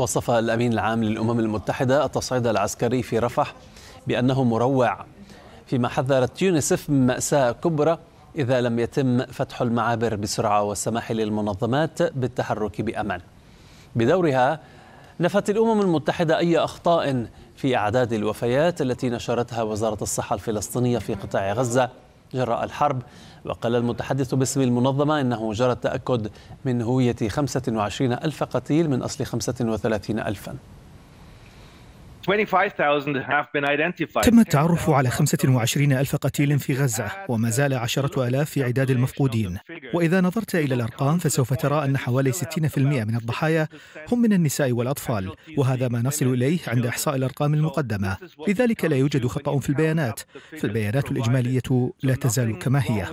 وصف الأمين العام للأمم المتحدة التصعيد العسكري في رفح بأنه مروع فيما حذرت يونيسف من مأساة كبرى إذا لم يتم فتح المعابر بسرعة والسماح للمنظمات بالتحرك بأمان بدورها نفت الأمم المتحدة أي أخطاء في أعداد الوفيات التي نشرتها وزارة الصحة الفلسطينية في قطاع غزة جراء الحرب وقال المتحدث باسم المنظمة إنه جرى التأكد من هوية 25 ألف قتيل من أصل 35 ألفاً تم التعرف على 25 ألف قتيل في غزة وما زال عشرة ألاف في عداد المفقودين وإذا نظرت إلى الأرقام فسوف ترى أن حوالي 60% من الضحايا هم من النساء والأطفال وهذا ما نصل إليه عند إحصاء الأرقام المقدمة لذلك لا يوجد خطأ في البيانات فالبيانات الإجمالية لا تزال كما هي